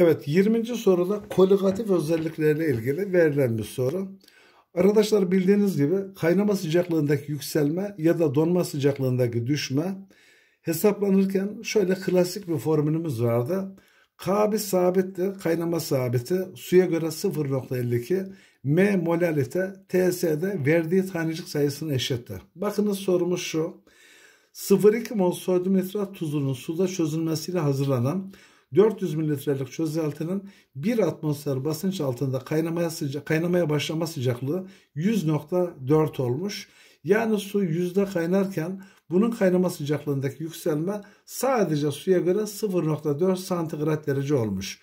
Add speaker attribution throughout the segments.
Speaker 1: Evet 20. soruda koligatif özelliklerle ilgili verilen bir soru. Arkadaşlar bildiğiniz gibi kaynama sıcaklığındaki yükselme ya da donma sıcaklığındaki düşme hesaplanırken şöyle klasik bir formülümüz vardı. K1 sabitti, kaynama sabiti suya göre 0.52 M molalite TS'de verdiği tanecik sayısını eşittir. Bakınız sorumuz şu. 0,2 mol sodyum nitrat tuzunun suda çözülmesiyle hazırlanan 400 mililitrelik çözeltinin bir atmosfer basınç altında kaynamaya, sıca kaynamaya başlama sıcaklığı 100.4 olmuş. Yani su yüzde kaynarken bunun kaynama sıcaklığındaki yükselme sadece suya göre 0.4 santigrat derece olmuş.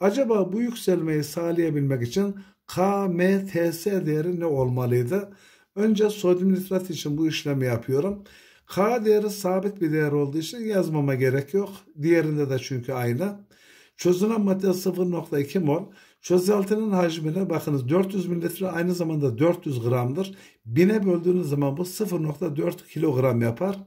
Speaker 1: Acaba bu yükselmeyi sağlayabilmek için KMTS değeri ne olmalıydı? Önce sodyum nitrat için bu işlemi yapıyorum. K değeri sabit bir değer olduğu için yazmama gerek yok. Diğerinde de çünkü aynı. Çözünen madde 0.2 mol. Çözeltinin hacmine bakınız 400 mililitre aynı zamanda 400 gramdır. 1000'e böldüğünüz zaman bu 0.4 kilogram yapar.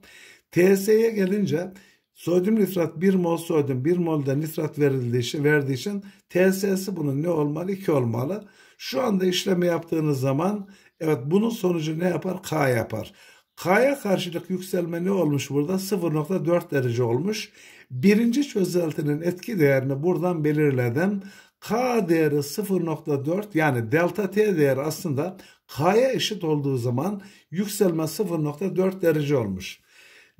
Speaker 1: TS'ye gelince sodyum nitrat 1 mol sodyum 1 mol da nitrat verildiği için, verdiği için TS'si bunun ne olmalı? 2 olmalı. Şu anda işlemi yaptığınız zaman evet bunun sonucu ne yapar? K yapar. K'ya karşılık yükselme ne olmuş burada? 0.4 derece olmuş. Birinci çözeltinin etki değerini buradan belirledim. K değeri 0.4 yani delta T değeri aslında K'ya eşit olduğu zaman yükselme 0.4 derece olmuş.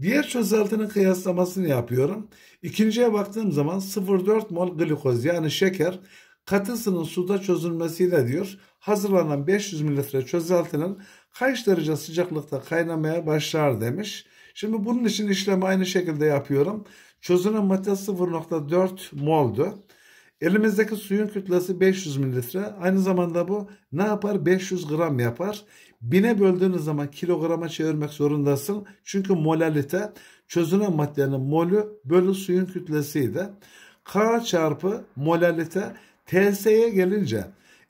Speaker 1: Diğer çözeltinin kıyaslamasını yapıyorum. İkinciye baktığım zaman 0.4 mol glikoz yani şeker katısının suda çözülmesiyle diyor hazırlanan 500 mililitre çözeltinin kaç derece sıcaklıkta kaynamaya başlar demiş. Şimdi bunun için işlemi aynı şekilde yapıyorum. Çözünen madde 0.4 moldu. Elimizdeki suyun kütlesi 500 mililitre. Aynı zamanda bu ne yapar? 500 gram yapar. Bine böldüğünüz zaman kilograma çevirmek zorundasın. Çünkü molalite çözünen maddenin molü bölü suyun kütlesiydi. K çarpı molalite TS'ye gelince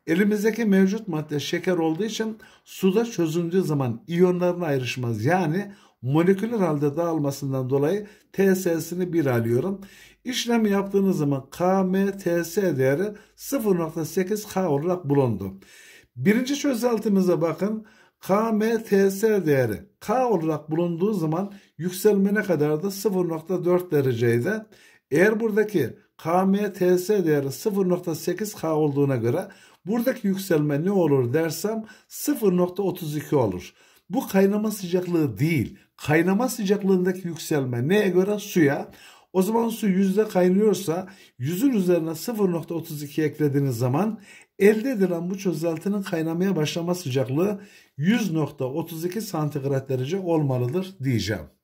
Speaker 1: Elimizdeki mevcut madde şeker olduğu için suda çözüldüğü zaman iyonlarına ayrışmaz. Yani moleküler halde dağılmasından dolayı TS'sini 1 alıyorum. İşlemi yaptığınız zaman KMTS değeri 0.8K olarak bulundu. Birinci çözeltimize bakın KMTS değeri K olarak bulunduğu zaman yükselme kadar da 0.4 dereceydi. Eğer buradaki KMTS değeri 0.8K olduğuna göre buradaki yükselme ne olur dersem 0.32 olur. Bu kaynama sıcaklığı değil. Kaynama sıcaklığındaki yükselme neye göre? Suya. O zaman su yüzde kaynıyorsa yüzün üzerine 0.32 eklediğiniz zaman elde edilen bu çözeltinin kaynamaya başlama sıcaklığı 100.32 santigrat derece olmalıdır diyeceğim.